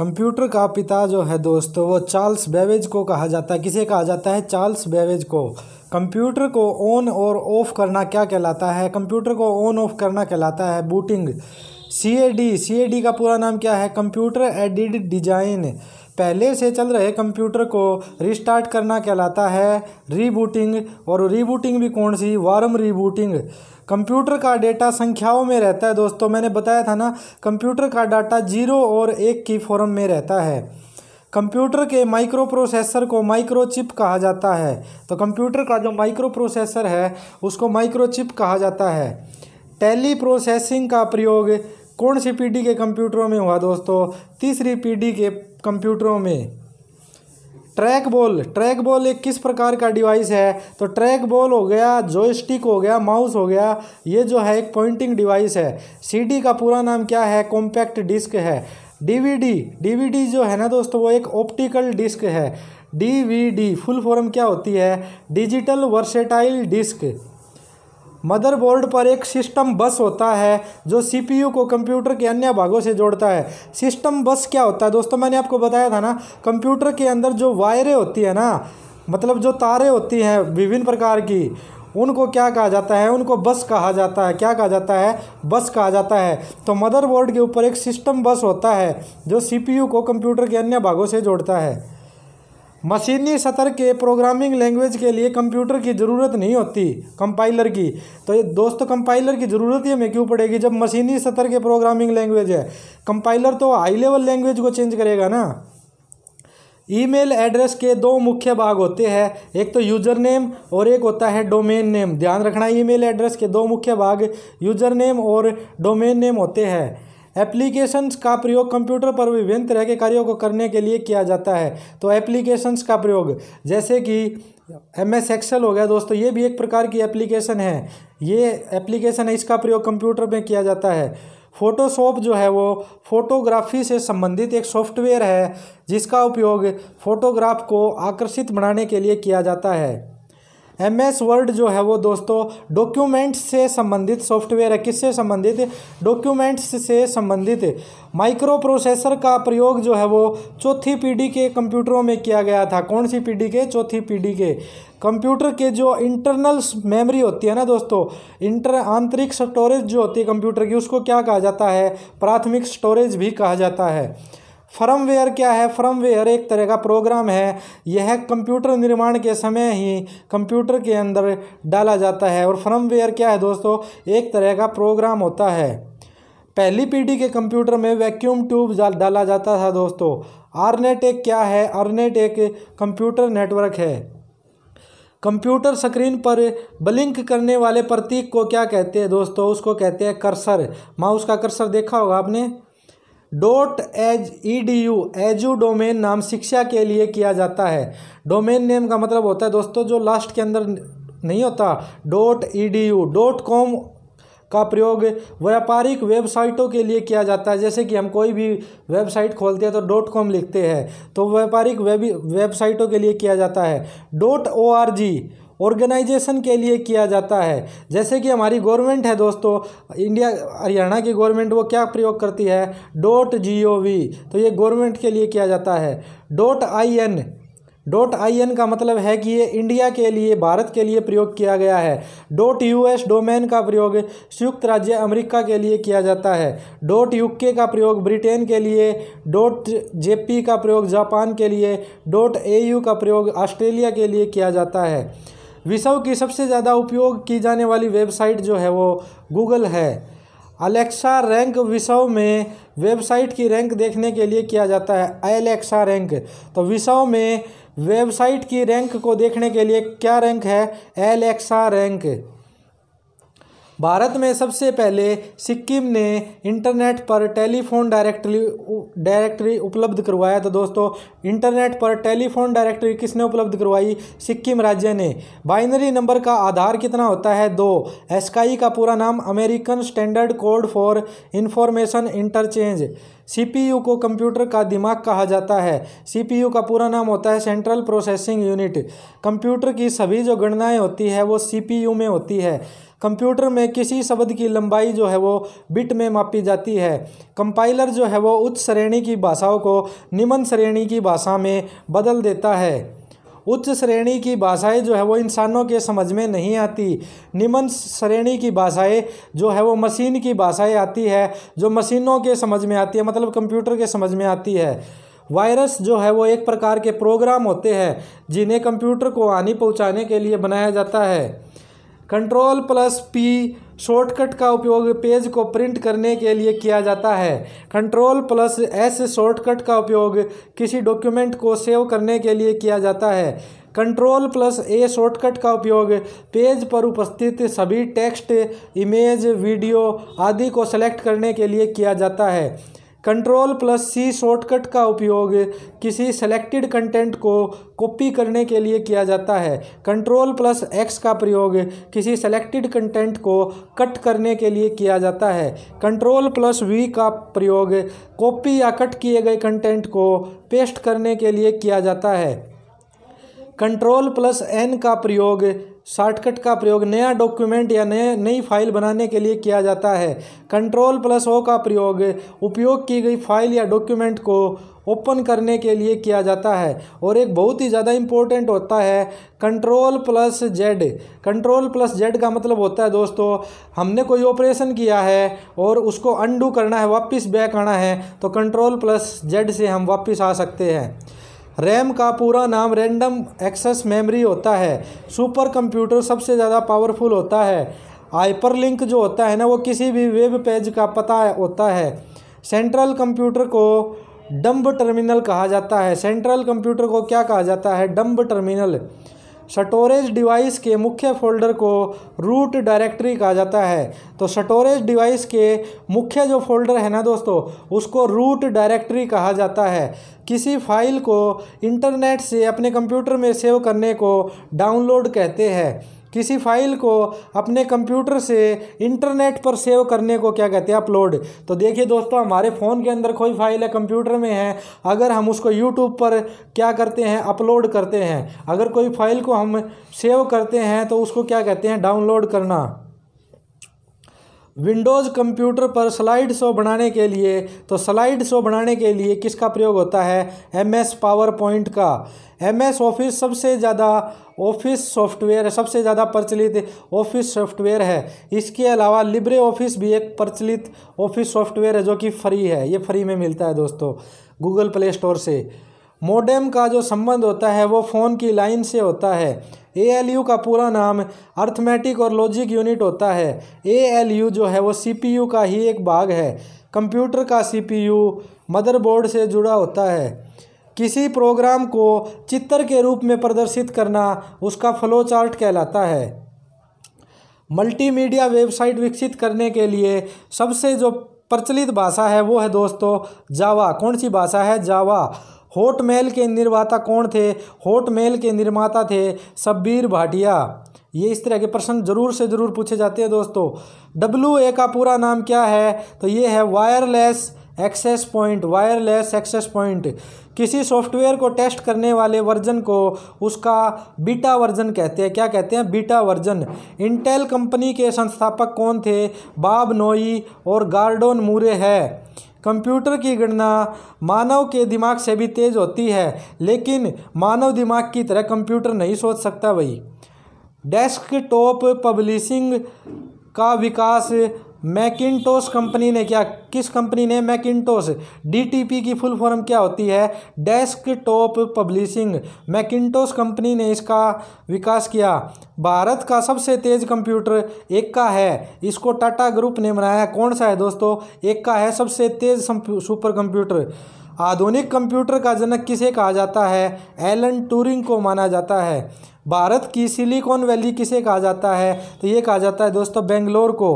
computer का पिता जो है दोस्तों वो चार्ल्स बेवेज को कहा जाता है किसे कहा जाता है चार्ल्स बेवेज को कंप्यूटर को ऑन और ऑफ करना क्या कहलाता है कंप्यूटर को ऑन ऑफ करना कहलाता है booting C A D C A D का पूरा नाम क्या है कंप्यूटर एडिड डिजाइन पहले से चल रहे कंप्यूटर को रिस्टार्ट करना कहलाता है रीबूटिंग और रीबूटिंग भी कौन सी वारम रीबूटिंग कंप्यूटर का डेटा संख्याओं में रहता है दोस्तों मैंने बताया था ना कंप्यूटर का डाटा जीरो और एक की फॉर्म में रहता है कंप्यूटर के माइक्रो प्रोसेसर को माइक्रोचिप कहा जाता है तो कंप्यूटर का जो माइक्रो प्रोसेसर है उसको माइक्रोचिप कहा जाता है टेली प्रोसेसिंग का प्रयोग कौन सी पीढ़ी के कंप्यूटरों में हुआ दोस्तों तीसरी पीढ़ी के कंप्यूटरों में ट्रैक बॉल ट्रैक बॉल एक किस प्रकार का डिवाइस है तो ट्रैक बॉल हो गया जॉयस्टिक हो गया माउस हो गया ये जो है एक पॉइंटिंग डिवाइस है सीडी का पूरा नाम क्या है कॉम्पैक्ट डिस्क है डीवीडी डीवीडी जो है ना दोस्तों वो एक ऑप्टिकल डिस्क है डीवीडी फुल फॉर्म क्या होती है डिजिटल वर्सेटाइल डिस्क मदरबोर्ड पर एक सिस्टम बस होता है जो सीपीयू को कंप्यूटर के अन्य भागों से जोड़ता है सिस्टम बस क्या होता है दोस्तों मैंने आपको बताया था ना कंप्यूटर के अंदर जो वायरें होती है ना मतलब जो तारें होती हैं विभिन्न प्रकार की उनको क्या कहा जाता है उनको बस कहा जाता है क्या कहा जाता है बस कहा जाता है तो मदरबोर्ड के ऊपर एक सिस्टम बस होता है जो सीपीयू को कंप्यूटर के अन्य भागों से जोड़ता है मशीनी सतर के प्रोग्रामिंग लैंग्वेज के लिए कंप्यूटर की ज़रूरत नहीं होती कंपाइलर की तो ये दोस्तों कंपाइलर की ज़रूरत ही हमें क्यों पड़ेगी जब मशीनी सतर के प्रोग्रामिंग लैंग्वेज है कंपाइलर तो हाई लेवल लैंग्वेज को चेंज करेगा ना ईमेल एड्रेस के दो मुख्य भाग होते हैं एक तो यूजर नेम और एक होता है डोमेन नेम ध्यान रखना ईमेल एड्रेस के दो मुख्य भाग यूजर नेम और डोमेन नेम होते हैं एप्लीकेशंस का प्रयोग कंप्यूटर पर विभिन्न तरह के कार्यों को करने के लिए किया जाता है तो एप्लीकेशंस का प्रयोग जैसे कि एम एस एक्सेल हो गया दोस्तों ये भी एक प्रकार की एप्लीकेशन है ये एप्लीकेशन है इसका प्रयोग कंप्यूटर में किया जाता है फोटोशॉप जो है वो फोटोग्राफी से संबंधित एक सॉफ्टवेयर है जिसका उपयोग फोटोग्राफ को आकर्षित बनाने के लिए किया जाता है एम एस वर्ड जो है वो दोस्तों डॉक्यूमेंट्स से संबंधित सॉफ्टवेयर है किससे संबंधित डॉक्यूमेंट्स से संबंधित माइक्रो प्रोसेसर का प्रयोग जो है वो चौथी पीढ़ी के कंप्यूटरों में किया गया था कौन सी पीढ़ी के चौथी पीढ़ी के कंप्यूटर के जो इंटरनल मेमोरी होती है ना दोस्तों इंटर आंतरिक स्टोरेज जो होती है कंप्यूटर की उसको क्या कहा जाता है प्राथमिक स्टोरेज भी कहा जाता है फर्मवेयर क्या है फर्मवेयर एक तरह का प्रोग्राम है यह कंप्यूटर निर्माण के समय ही कंप्यूटर के अंदर डाला जाता है और फर्मवेयर क्या है दोस्तों एक तरह का प्रोग्राम होता है पहली पीढ़ी के कंप्यूटर में वैक्यूम ट्यूब डाला जाता था दोस्तों आरनेट एक क्या है आरनेट एक कंप्यूटर नेटवर्क है कंप्यूटर स्क्रीन पर ब्लिंक करने वाले प्रतीक को क्या कहते हैं दोस्तों उसको कहते हैं कर्सर माउस का कर्सर देखा होगा आपने डोट एज E D U edu domain नाम शिक्षा के लिए किया जाता है डोमेन नेम का मतलब होता है दोस्तों जो लास्ट के अंदर नहीं होता dot E D U dot com का प्रयोग व्यापारिक वेबसाइटों के लिए किया जाता है जैसे कि हम कोई भी वेबसाइट खोलते हैं तो डॉट कॉम लिखते हैं तो व्यापारिक वेब वेबसाइटों के लिए किया जाता है dot O R G organization के लिए किया जाता है जैसे कि हमारी गवर्नमेंट है दोस्तों इंडिया हरियाणा की गवर्नमेंट वो क्या प्रयोग करती है डॉट जी ओ वी तो ये गवर्नमेंट के लिए किया जाता है dot I N dot I N का मतलब है कि ये इंडिया के लिए भारत के लिए प्रयोग किया गया है डॉट यू एस डोमेन का प्रयोग संयुक्त राज्य अमेरिका के लिए किया जाता है डॉट यू के का प्रयोग ब्रिटेन के लिए डॉट जे पी का प्रयोग जापान के लिए डॉट ए यू का प्रयोग ऑस्ट्रेलिया के लिए किया जाता है विश्व की सबसे ज़्यादा उपयोग की जाने वाली वेबसाइट जो है वो गूगल है अलेक्सा रैंक विषव में वेबसाइट की रैंक देखने के लिए किया जाता है एलेक्सा रैंक तो विषव में वेबसाइट की रैंक को देखने के लिए क्या रैंक है एलेक्सा रैंक भारत में सबसे पहले सिक्किम ने इंटरनेट पर टेलीफोन डायरेक्टरी डायरेक्टरी उपलब्ध करवाया तो दोस्तों इंटरनेट पर टेलीफोन डायरेक्टरी किसने उपलब्ध करवाई सिक्किम राज्य ने बाइनरी नंबर का आधार कितना होता है दो एसकाई का पूरा नाम American Standard Code for Information Interchange CPU को कंप्यूटर का दिमाग कहा जाता है सीपीयू का पूरा नाम होता है सेंट्रल प्रोसेसिंग यूनिट कंप्यूटर की सभी जो गणनाएं होती है वो सीपीयू में होती है कंप्यूटर में किसी शब्द की लंबाई जो है वो बिट में मापी जाती है कंपाइलर जो है वो उच्च श्रेणी की भाषाओं को निम्न श्रेणी की भाषा में बदल देता है उच्च श्रेणी की भाषाएं जो है वो इंसानों के समझ में नहीं आती निम्न श्रेणी की भाषाएं जो है वो मशीन की भाषाएं आती है जो मशीनों के समझ में आती है मतलब कंप्यूटर के समझ में आती है वायरस जो है वो एक प्रकार के प्रोग्राम होते हैं जिन्हें कंप्यूटर को हानि पहुँचाने के लिए बनाया जाता है कंट्रोल प्लस पी शॉर्टकट का उपयोग पेज को प्रिंट करने के लिए किया जाता है कंट्रोल प्लस एस शॉर्टकट का उपयोग किसी डॉक्यूमेंट को सेव करने के लिए किया जाता है कंट्रोल प्लस ए शॉर्टकट का उपयोग पेज पर उपस्थित सभी टेक्स्ट इमेज वीडियो आदि को सेलेक्ट करने के लिए किया जाता है कंट्रोल प्लस सी शॉर्टकट का उपयोग किसी सेलेक्टेड कंटेंट को कॉपी करने के लिए किया जाता है कंट्रोल प्लस एक्स का प्रयोग किसी सेलेक्टेड कंटेंट को कट करने के लिए किया जाता है कंट्रोल प्लस वी का प्रयोग कॉपी या कट किए गए कंटेंट को पेस्ट करने के लिए किया जाता है कंट्रोल प्लस एन का प्रयोग शॉर्टकट का प्रयोग नया डॉक्यूमेंट या नए नई फाइल बनाने के लिए किया जाता है कंट्रोल प्लस ओ का प्रयोग उपयोग की गई फाइल या डॉक्यूमेंट को ओपन करने के लिए किया जाता है और एक बहुत ही ज़्यादा इम्पोर्टेंट होता है control plus Z control plus Z का मतलब होता है दोस्तों हमने कोई ऑपरेशन किया है और उसको अनडू करना है वापस बैक आना है तो कंट्रोल प्लस जेड से हम वापस आ सकते हैं रैम का पूरा नाम रैंडम एक्सेस मेमोरी होता है सुपर कंप्यूटर सबसे ज़्यादा पावरफुल होता है हाइपरलिंक जो होता है ना वो किसी भी वेब पेज का पता होता है सेंट्रल कंप्यूटर को डम्ब टर्मिनल कहा जाता है सेंट्रल कंप्यूटर को क्या कहा जाता है डम्ब टर्मिनल स्टोरेज डिवाइस के मुख्य फोल्डर को रूट डायरेक्टरी कहा जाता है तो स्टोरेज डिवाइस के मुख्य जो फोल्डर है ना दोस्तों उसको रूट डायरेक्टरी कहा जाता है किसी फाइल को इंटरनेट से अपने कंप्यूटर में सेव करने को डाउनलोड कहते हैं किसी फाइल को अपने कंप्यूटर से इंटरनेट पर सेव करने को क्या कहते हैं अपलोड तो देखिए दोस्तों हमारे फ़ोन के अंदर कोई फाइल है कंप्यूटर में है अगर हम उसको यूट्यूब पर क्या करते हैं अपलोड करते हैं अगर कोई फाइल को हम सेव करते हैं तो उसको क्या कहते हैं डाउनलोड करना विंडोज़ कंप्यूटर पर स्लाइड शो बनाने के लिए तो स्लाइड शो बनाने के लिए किसका प्रयोग होता है एम एस पावर पॉइंट का एम एस ऑफिस सबसे ज़्यादा ऑफिस सॉफ्टवेयर सबसे ज़्यादा प्रचलित ऑफिस सॉफ्टवेयर है इसके अलावा लिब्रे ऑफिस भी एक प्रचलित ऑफिस सॉफ्टवेयर है जो कि फ्री है ये फ्री में मिलता है दोस्तों गूगल प्ले स्टोर से मोडेम का जो संबंध होता है वो फ़ोन की लाइन से होता है ए एल यू का पूरा नाम अर्थमेटिक और लॉजिक यूनिट होता है ए एल यू जो है वो सी पी यू का ही एक भाग है कंप्यूटर का सी पी यू मदरबोर्ड से जुड़ा होता है किसी प्रोग्राम को चित्र के रूप में प्रदर्शित करना उसका फ्लो चार्ट कहलाता है मल्टीमीडिया वेबसाइट विकसित करने के लिए सबसे जो प्रचलित भाषा है वो है दोस्तों जावा कौन सी भाषा है जावा होटमेल के निर्माता कौन थे मेल के निर्माता थे शब्बीर भाटिया ये इस तरह के प्रश्न ज़रूर से ज़रूर पूछे जाते हैं दोस्तों डब्ल्यू ए का पूरा नाम क्या है तो ये है wireless access point wireless access point किसी सॉफ्टवेयर को टेस्ट करने वाले वर्जन को उसका बीटा वर्जन कहते हैं क्या कहते हैं बीटा वर्जन इंटेल कंपनी के संस्थापक कौन थे बाब नोई और गार्डोन मूरे है कंप्यूटर की गणना मानव के दिमाग से भी तेज़ होती है लेकिन मानव दिमाग की तरह कंप्यूटर नहीं सोच सकता वही डेस्कटॉप पब्लिशिंग का विकास मैकिनटोस कंपनी ने क्या किस कंपनी ने मैकिनटोस डीटीपी की फुल फॉर्म क्या होती है डेस्कटॉप पब्लिशिंग मैकिनटोस कंपनी ने इसका विकास किया भारत का सबसे तेज कंप्यूटर एक्का है इसको टाटा ग्रुप ने बनाया कौन सा है दोस्तों एक्का है सबसे तेज सुपर कंप्यूटर आधुनिक कंप्यूटर का जनक किसे कहा जाता है एलन टूरिंग को माना जाता है भारत की सिलिकॉन वैली किसे कहा जाता है तो ये कहा जाता है दोस्तों बेंगलोर को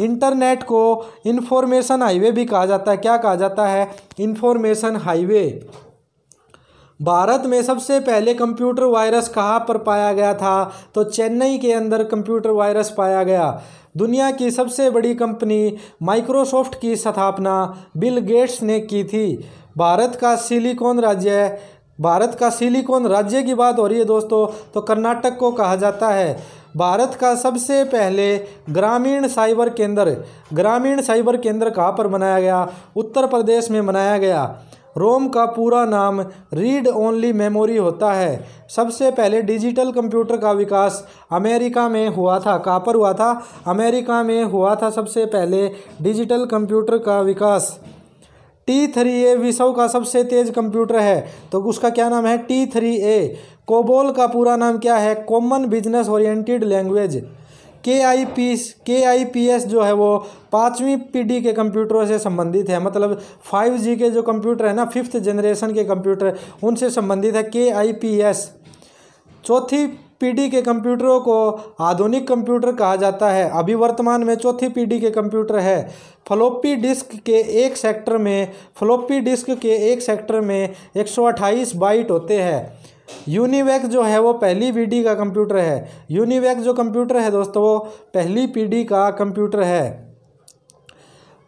इंटरनेट को इन्फॉर्मेशन हाईवे भी कहा जाता है क्या कहा जाता है इन्फॉर्मेशन हाईवे भारत में सबसे पहले कंप्यूटर वायरस कहाँ पर पाया गया था तो चेन्नई के अंदर कंप्यूटर वायरस पाया गया दुनिया की सबसे बड़ी कंपनी माइक्रोसॉफ्ट की स्थापना बिल गेट्स ने की थी भारत का सिलिकॉन राज्य भारत का सिलिकॉन राज्य की बात हो रही है दोस्तों तो कर्नाटक को कहा जाता है भारत का सबसे पहले ग्रामीण साइबर केंद्र ग्रामीण साइबर केंद्र कहाँ पर बनाया गया उत्तर प्रदेश में बनाया गया रोम का पूरा नाम रीड ओनली मेमोरी होता है सबसे पहले डिजिटल कंप्यूटर का विकास अमेरिका में हुआ था कहाँ पर हुआ था अमेरिका में हुआ था सबसे पहले डिजिटल कंप्यूटर का विकास टी थ्री ए विश्व का सबसे तेज़ कंप्यूटर है तो उसका क्या नाम है टी थ्री ए कोबोल का पूरा नाम क्या है कॉमन बिजनेस ओरिएंटेड लैंग्वेज के आई पी के आई पी एस जो है वो पाँचवीं पीढ़ी के कंप्यूटरों से संबंधित है मतलब फाइव जी के जो कंप्यूटर है ना फिफ्थ जनरेशन के कंप्यूटर उनसे संबंधित है के आई पी एस चौथी पीढ़ी के कंप्यूटरों को आधुनिक कंप्यूटर कहा जाता है अभी वर्तमान में चौथी पीढ़ी के कंप्यूटर है फ्लोपी डिस्क के एक सेक्टर में फ्लोपी डिस्क के एक सेक्टर में एक बाइट होते हैं यूनिवैक जो है वो पहली पीढ़ी का कंप्यूटर है यूनिवैक जो कंप्यूटर है दोस्तों वो पहली पीढ़ी का कंप्यूटर है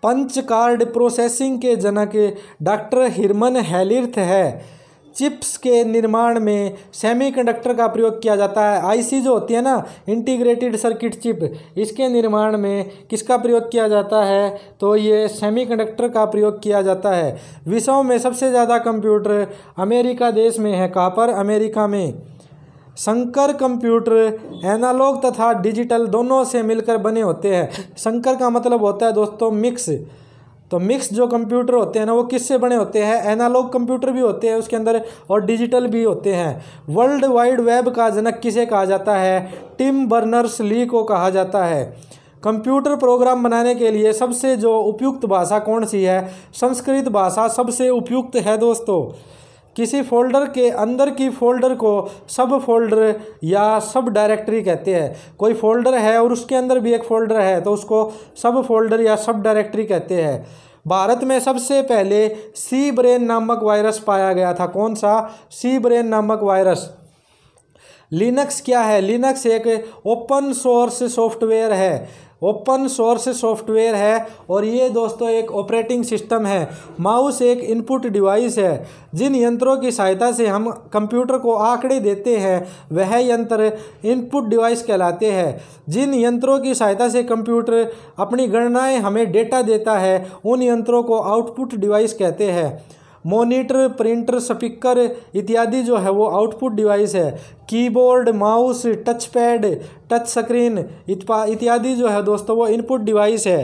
पंच कार्ड प्रोसेसिंग के जनक डॉक्टर हिरमन हेलिर्थ है चिप्स के निर्माण में सेमीकंडक्टर का प्रयोग किया जाता है आईसी जो होती है ना इंटीग्रेटेड सर्किट चिप इसके निर्माण में किसका प्रयोग किया जाता है तो ये सेमीकंडक्टर का प्रयोग किया जाता है विश्व में सबसे ज़्यादा कंप्यूटर अमेरिका देश में है कहाँ पर अमेरिका में संकर कंप्यूटर एनालॉग तथा डिजिटल दोनों से मिलकर बने होते हैं संकर का मतलब होता है दोस्तों मिक्स तो मिक्स जो कंप्यूटर होते हैं ना वो किससे बने होते हैं एनालॉग कंप्यूटर भी होते हैं उसके अंदर और डिजिटल भी होते हैं वर्ल्ड वाइड वेब का जनक किसे कहा जाता है टिम बर्नर्स ली को कहा जाता है कंप्यूटर प्रोग्राम बनाने के लिए सबसे जो उपयुक्त भाषा कौन सी है संस्कृत भाषा सबसे उपयुक्त है दोस्तों किसी फोल्डर के अंदर की फ़ोल्डर को सब फोल्डर या सब डायरेक्टरी कहते हैं कोई फोल्डर है और उसके अंदर भी एक फ़ोल्डर है तो उसको सब फोल्डर या सब डायरेक्टरी कहते हैं भारत में सबसे पहले सी ब्रेन नामक वायरस पाया गया था कौन सा सी ब्रेन नामक वायरस लिनक्स क्या है लिनक्स एक ओपन सोर्स सॉफ्टवेयर है ओपन सोर्स सॉफ्टवेयर है और ये दोस्तों एक ऑपरेटिंग सिस्टम है माउस एक इनपुट डिवाइस है जिन यंत्रों की सहायता से हम कंप्यूटर को आंकड़े देते हैं वह यंत्र इनपुट डिवाइस कहलाते हैं जिन यंत्रों की सहायता से कंप्यूटर अपनी गणनाएं हमें डेटा देता है उन यंत्रों को आउटपुट डिवाइस कहते हैं मोनीटर प्रिंटर स्पीकर इत्यादि जो है वो आउटपुट डिवाइस है keyboard mouse touch pad touch screen इत्यादि जो है दोस्तों वो इनपुट डिवाइस है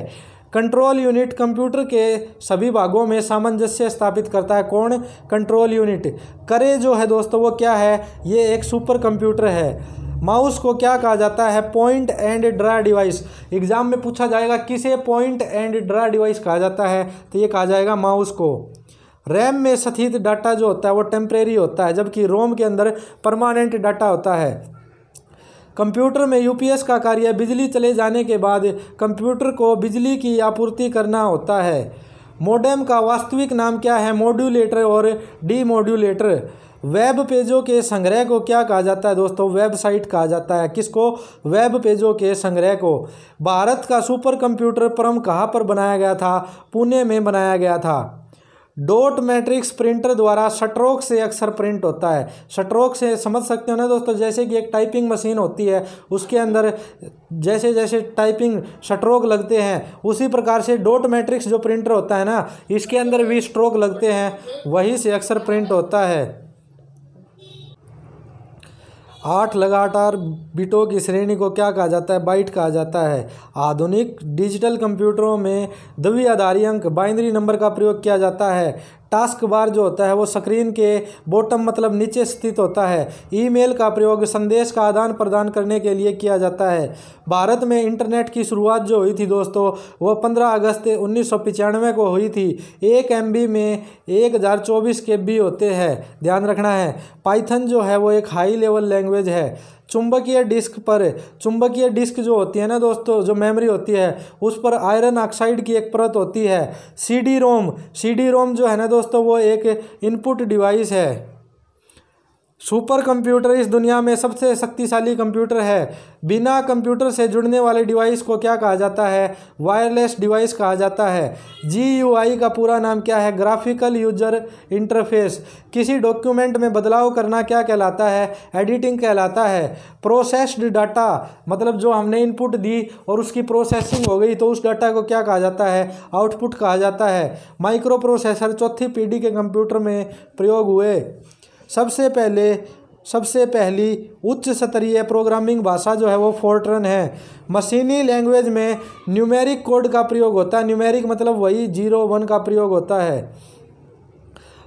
कंट्रोल यूनिट कंप्यूटर के सभी भागों में सामंजस्य स्थापित करता है कौन कंट्रोल यूनिट करे जो है दोस्तों वो क्या है ये एक सुपर कंप्यूटर है माउस को क्या कहा जाता है point and draw device exam में पूछा जाएगा किसे पॉइंट एंड ड्रा डिवाइस कहा जाता है तो ये कहा जाएगा माउस को रैम में स्थित डाटा जो होता है वो टेम्प्रेरी होता है जबकि रोम के अंदर परमानेंट डाटा होता है कंप्यूटर में यूपीएस का कार्य बिजली चले जाने के बाद कंप्यूटर को बिजली की आपूर्ति करना होता है मोडेम का वास्तविक नाम क्या है मॉड्यूलेटर और डीमोड्यूलेटर वेब पेजों के संग्रह को क्या कहा जाता है दोस्तों वेबसाइट कहा जाता है किसको वेब पेजों के संग्रह को भारत का सुपर कंप्यूटर परम कहाँ पर बनाया गया था पुणे में बनाया गया था डोट मैट्रिक्स प्रिंटर द्वारा स्ट्रोक से अक्सर प्रिंट होता है स्ट्रोक से समझ सकते हो ना दोस्तों जैसे कि एक टाइपिंग मशीन होती है उसके अंदर जैसे जैसे टाइपिंग स्ट्रोक लगते हैं उसी प्रकार से डोट मैट्रिक्स जो प्रिंटर होता है ना इसके अंदर भी स्ट्रोक लगते हैं वहीं से अक्सर प्रिंट होता है आठ लगातार बिटों की श्रेणी को क्या कहा जाता है बाइट कहा जाता है आधुनिक डिजिटल कंप्यूटरों में द्वि आधारी अंक बाइनरी नंबर का प्रयोग किया जाता है टास्क बार जो होता है वो स्क्रीन के बॉटम मतलब नीचे स्थित होता है ईमेल का प्रयोग संदेश का आदान प्रदान करने के लिए किया जाता है भारत में इंटरनेट की शुरुआत जो हुई थी दोस्तों वो पंद्रह अगस्त उन्नीस को हुई थी एक एम में एक हज़ार चौबीस के बी होते हैं ध्यान रखना है पाइथन जो है वो एक हाई लेवल लैंग्वेज है चुंबकीय डिस्क पर चुंबकीय डिस्क जो होती है ना दोस्तों जो मेमोरी होती है उस पर आयरन ऑक्साइड की एक परत होती है सी डी रोम सी डी रोम जो है ना दोस्तों वो एक इनपुट डिवाइस है सुपर कंप्यूटर इस दुनिया में सबसे शक्तिशाली कंप्यूटर है बिना कंप्यूटर से जुड़ने वाले डिवाइस को क्या कहा जाता है वायरलेस डिवाइस कहा जाता है जी का पूरा नाम क्या है ग्राफिकल यूजर इंटरफेस किसी डॉक्यूमेंट में बदलाव करना क्या कहलाता है एडिटिंग कहलाता है प्रोसेस्ड डाटा मतलब जो हमने इनपुट दी और उसकी प्रोसेसिंग हो गई तो उस डाटा को क्या कहा जाता है आउटपुट कहा जाता है माइक्रो प्रोसेसर चौथी पीढ़ी के कंप्यूटर में प्रयोग हुए सबसे पहले सबसे पहली उच्च स्तरीय प्रोग्रामिंग भाषा जो है वो फोर्ट्रन है मशीनी लैंग्वेज में न्यूमेरिक कोड का प्रयोग होता है न्यूमेरिक मतलब वही जीरो वन का प्रयोग होता है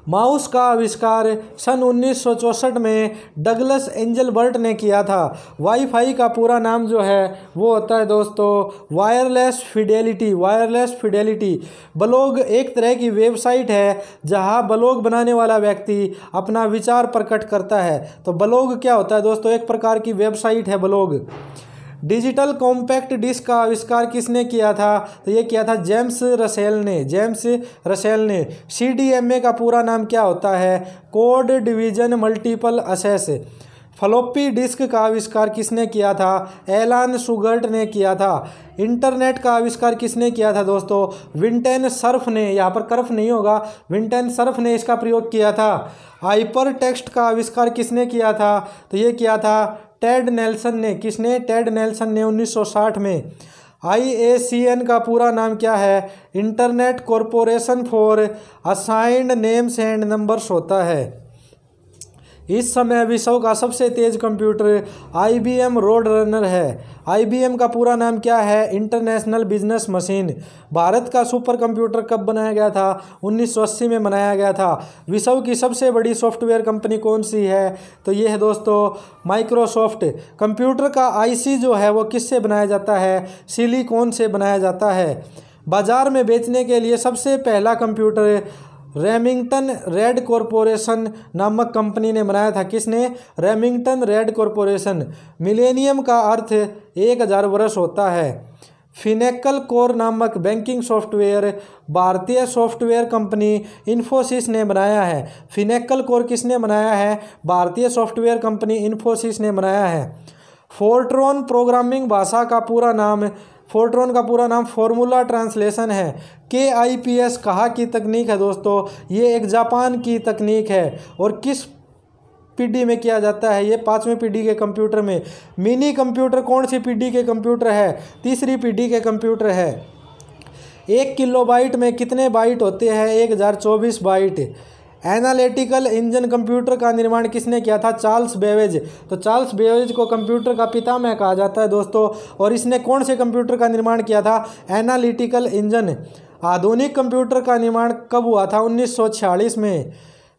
माउस का आविष्कार सन 1964 में डगलस एंजलबर्ट ने किया था वाईफाई का पूरा नाम जो है वो होता है दोस्तों wireless fidelity wireless fidelity blog एक तरह की वेबसाइट है जहाँ ब्लॉग बनाने वाला व्यक्ति अपना विचार प्रकट करता है तो ब्लॉग क्या होता है दोस्तों एक प्रकार की वेबसाइट है ब्लॉग डिजिटल कॉम्पैक्ट डिस्क का आविष्कार किसने किया था तो ये किया था जेम्स रसेल ने जेम्स रसेल ने सी का पूरा नाम क्या होता है code division multiple access floppy disk का आविष्कार किसने किया था एलान सुगर्ट ने किया था इंटरनेट का आविष्कार किसने किया था दोस्तों विंटेन सर्फ ने यहाँ पर कर्फ नहीं होगा विंटेन सर्फ ने इसका प्रयोग किया था हाइपर टेक्स्ट का आविष्कार किसने किया था तो ये किया था टेड नेल्सन ने किसने टेड नेल्सन ने 1960 में आईएसीएन का पूरा नाम क्या है Internet Corporation for Assigned Names and Numbers होता है इस समय विश्व का सबसे तेज़ computer I B M Roadrunner है आई बी एम का पूरा नाम क्या है इंटरनेशनल बिजनेस मशीन भारत का सुपर कंप्यूटर कब बनाया गया था अस्सी में बनाया गया था विश्व की सबसे बड़ी सॉफ्टवेयर कंपनी कौन सी है तो ये है दोस्तों माइक्रोसॉफ्ट कंप्यूटर का आईसी जो है वो किससे बनाया जाता है सिलिकॉन से बनाया जाता है बाज़ार में बेचने के लिए सबसे पहला कंप्यूटर रेमिंगटन रेड कॉरपोरेशन नामक कंपनी ने बनाया था किसने रेमिंगटन रेड कॉरपोरेशन मिलेनियम का अर्थ एक हज़ार वर्ष होता है फिनेकल कोर नामक बैंकिंग सॉफ्टवेयर भारतीय सॉफ्टवेयर कंपनी इन्फोसिस ने बनाया है फिनेकल कोर किसने बनाया है भारतीय सॉफ्टवेयर कंपनी इन्फोसिस ने बनाया है फोर्ट्रॉन प्रोग्रामिंग भाषा का पूरा नाम फोर्ट्रॉन का पूरा नाम फॉर्मूला ट्रांसलेशन है के आई पी एस कहा की तकनीक है दोस्तों ये एक जापान की तकनीक है और किस पीढ़ी में किया जाता है ये पाँचवीं पीढ़ी के कंप्यूटर में मिनी कंप्यूटर कौन सी पीढ़ी के कंप्यूटर है तीसरी पीढ़ी के कंप्यूटर है एक किलो बाइट में कितने बाइट होते हैं एक हज़ार चौबीस बाइट एनालिटिकल इंजन कंप्यूटर का निर्माण किसने किया था चार्ल्स बेवेज तो चार्ल्स बेवेज को कंप्यूटर का पिता में कहा जाता है दोस्तों और इसने कौन से कंप्यूटर का निर्माण किया था एनालिटिकल इंजन आधुनिक कंप्यूटर का निर्माण कब हुआ था उन्नीस में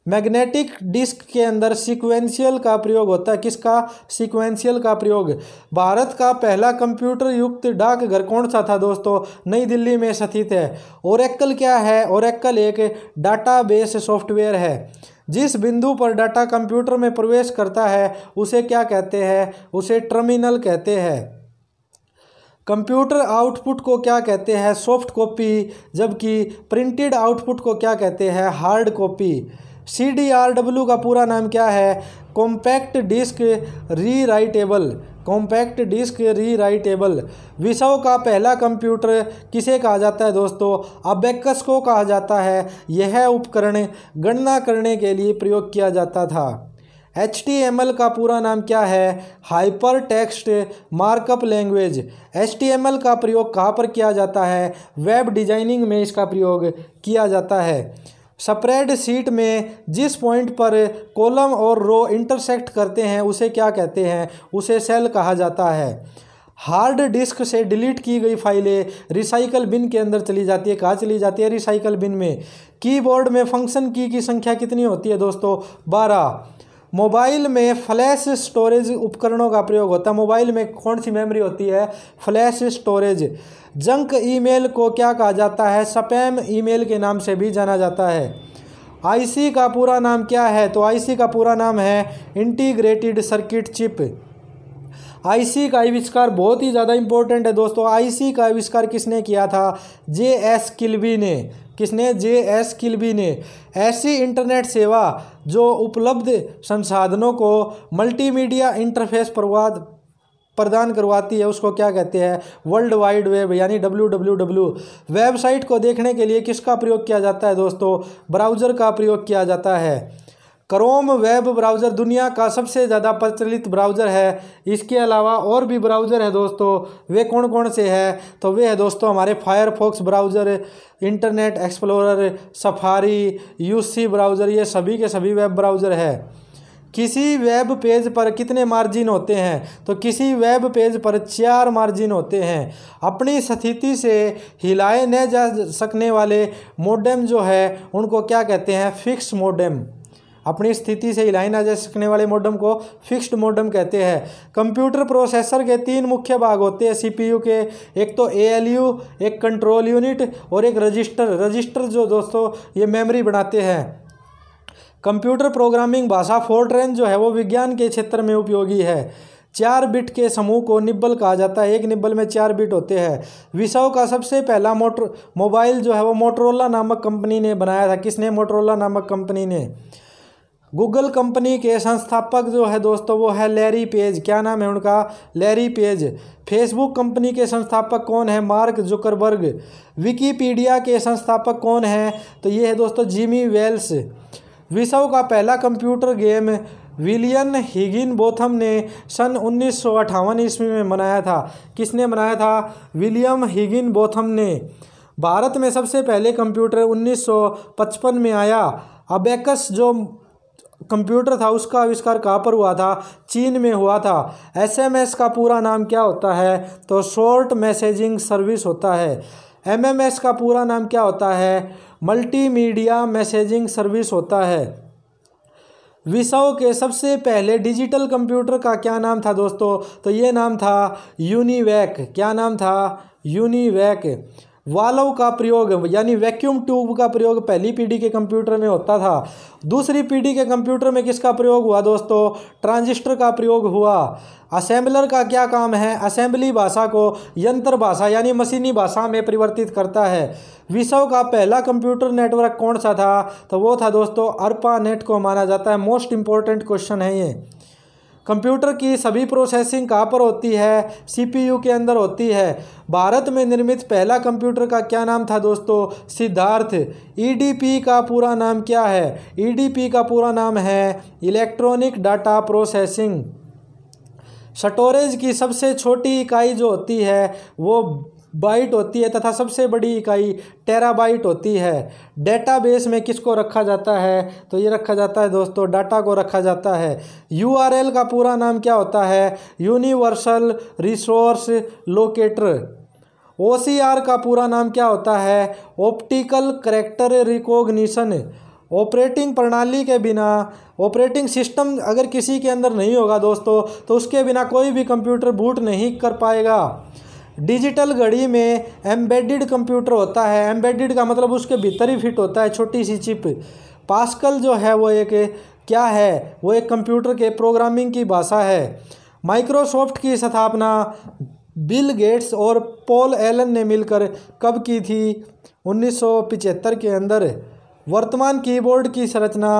मैग्नेटिक डिस्क के अंदर सीक्वेंशियल का प्रयोग होता है किसका सीक्वेंशियल का प्रयोग भारत का पहला कंप्यूटर युक्त डाकघर कौन सा था दोस्तों नई दिल्ली में स्थित है ओरेकल क्या है ओरेकल एक डाटाबेस सॉफ्टवेयर है जिस बिंदु पर डाटा कंप्यूटर में प्रवेश करता है उसे क्या कहते हैं उसे टर्मिनल कहते हैं कंप्यूटर आउटपुट को क्या कहते हैं सॉफ्ट कॉपी जबकि प्रिंटेड आउटपुट को क्या कहते हैं hard copy C D R W का पूरा नाम क्या है compact disc rewritable compact disc rewritable विसव का पहला कंप्यूटर किसे कहा जाता है दोस्तों अबेक्स को कहा जाता है यह उपकरण गणना करने के लिए प्रयोग किया जाता था एच का पूरा नाम क्या है hypertext markup language H का प्रयोग कहाँ पर किया जाता है वेब डिजाइनिंग में इसका प्रयोग किया जाता है स्प्रेड सीट में जिस पॉइंट पर कॉलम और रो इंटरसेक्ट करते हैं उसे क्या कहते हैं उसे सेल कहा जाता है हार्ड डिस्क से डिलीट की गई फाइलें रिसाइकल बिन के अंदर चली जाती है कहाँ चली जाती है रिसाइकल बिन में कीबोर्ड में फंक्शन की की संख्या कितनी होती है दोस्तों बारह मोबाइल में फ्लैश स्टोरेज उपकरणों का प्रयोग होता है मोबाइल में कौन सी मेमोरी होती है फ्लैश स्टोरेज जंक ईमेल को क्या कहा जाता है स्पैम ईमेल के नाम से भी जाना जाता है आईसी का पूरा नाम क्या है तो आईसी का पूरा नाम है इंटीग्रेटेड सर्किट चिप आईसी का आविष्कार बहुत ही ज़्यादा इंपॉर्टेंट है दोस्तों आईसी का आविष्कार किसने किया था जे एस किल्बी ने किसने जे एस किल्बी ने ऐसी इंटरनेट सेवा जो उपलब्ध संसाधनों को मल्टीमीडिया इंटरफेस प्रवाद प्रदान करवाती है उसको क्या कहते हैं वर्ल्ड वाइड वेब यानी डब्ल्यू वेबसाइट को देखने के लिए किसका प्रयोग किया जाता है दोस्तों ब्राउज़र का प्रयोग किया जाता है क्रोम वेब ब्राउज़र दुनिया का सबसे ज़्यादा प्रचलित ब्राउज़र है इसके अलावा और भी ब्राउज़र है दोस्तों वे कौन कौन से हैं तो वे है दोस्तों हमारे Firefox browser Internet Explorer Safari UC browser ये सभी के सभी वेब ब्राउज़र है किसी वेब पेज पर कितने मार्जिन होते हैं तो किसी वेब पेज पर चार मार्जिन होते हैं अपनी स्थिति से हिलाए न जा सकने वाले मोडेम जो है उनको क्या कहते हैं फिक्स मोडेम अपनी स्थिति से हिलाए ना जा सकने वाले मोडम को फिक्स्ड मोडम कहते हैं कंप्यूटर प्रोसेसर के तीन मुख्य भाग होते हैं सीपीयू के एक तो एएलयू एक कंट्रोल यूनिट और एक रजिस्टर रजिस्टर जो दोस्तों ये मेमोरी बनाते हैं कंप्यूटर प्रोग्रामिंग भाषा फोर्ट्रेन जो है वो विज्ञान के क्षेत्र में उपयोगी है चार बिट के समूह को निब्बल कहा जाता है एक निब्बल में चार बिट होते हैं विसव का सबसे पहला मोटर मोबाइल जो है वो मोटरोला नामक कंपनी ने बनाया था किसने मोटरोला नामक कंपनी ने गूगल कंपनी के संस्थापक जो है दोस्तों वो है लैरी पेज क्या नाम है उनका लैरी पेज फेसबुक कंपनी के संस्थापक कौन है मार्क जुकरबर्ग विकीपीडिया के संस्थापक कौन है तो ये है दोस्तों जिमी वेल्स विश्व का पहला computer game William Higinbotham ने सन उन्नीस ईस्वी में मनाया था किसने मनाया था विलियम हिगिन बोथम ने भारत में सबसे पहले कंप्यूटर 1955 में आया अबेकस जो कंप्यूटर था उसका आविष्कार कहाँ पर हुआ था चीन में हुआ था एसएमएस का पूरा नाम क्या होता है तो शॉर्ट मैसेजिंग सर्विस होता है एमएमएस का पूरा नाम क्या होता है मल्टीमीडिया मैसेजिंग सर्विस होता है विसव के सबसे पहले डिजिटल कंप्यूटर का क्या नाम था दोस्तों तो ये नाम था यूनिवैक क्या नाम था यूनिवैक वालव का प्रयोग यानी वैक्यूम ट्यूब का प्रयोग पहली पीढ़ी के कंप्यूटर में होता था दूसरी पीढ़ी के कंप्यूटर में किसका प्रयोग हुआ दोस्तों ट्रांजिस्टर का प्रयोग हुआ असेंबलर का क्या काम है असेंबली भाषा को यंत्र भाषा यानी मशीनी भाषा में परिवर्तित करता है विश्व का पहला कंप्यूटर नेटवर्क कौन सा था तो वो था दोस्तों अरपा नेट को माना जाता है मोस्ट इंपॉर्टेंट क्वेश्चन है ये कंप्यूटर की सभी प्रोसेसिंग कहाँ पर होती है सीपीयू के अंदर होती है भारत में निर्मित पहला कंप्यूटर का क्या नाम था दोस्तों सिद्धार्थ ईडीपी e का पूरा नाम क्या है ईडीपी e का पूरा नाम है इलेक्ट्रॉनिक डाटा प्रोसेसिंग स्टोरेज की सबसे छोटी इकाई जो होती है वो बाइट होती है तथा सबसे बड़ी इकाई टेराबाइट होती है डेटाबेस में किसको रखा जाता है तो ये रखा जाता है दोस्तों डाटा को रखा जाता है यूआरएल का पूरा नाम क्या होता है यूनिवर्सल रिसोर्स लोकेटर ओ का पूरा नाम क्या होता है ऑप्टिकल करेक्टर रिकोगनीसन ऑपरेटिंग प्रणाली के बिना ऑपरेटिंग सिस्टम अगर किसी के अंदर नहीं होगा दोस्तों तो उसके बिना कोई भी कंप्यूटर बूट नहीं कर पाएगा डिजिटल घड़ी में एम्बेडिड कंप्यूटर होता है एम्बेडिड का मतलब उसके भीतर ही फिट होता है छोटी सी चिप पास्कल जो है वो एक क्या है वो एक कंप्यूटर के प्रोग्रामिंग की भाषा है माइक्रोसॉफ्ट की स्थापना बिल गेट्स और पॉल एलन ने मिलकर कब की थी उन्नीस के अंदर वर्तमान कीबोर्ड की संरचना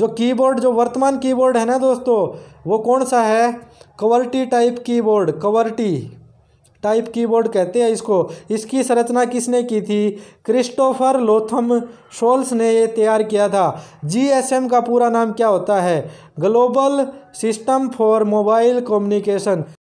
जो कीबोर्ड जो वर्तमान कीबोर्ड है ना दोस्तों वो कौन सा है QWERTY type keyboard QWERTY type keyboard कहते हैं इसको इसकी संरचना किसने की थी क्रिस्टोफर लोथम शोल्स ने ये तैयार किया था जीएसएम का पूरा नाम क्या होता है global system for mobile communication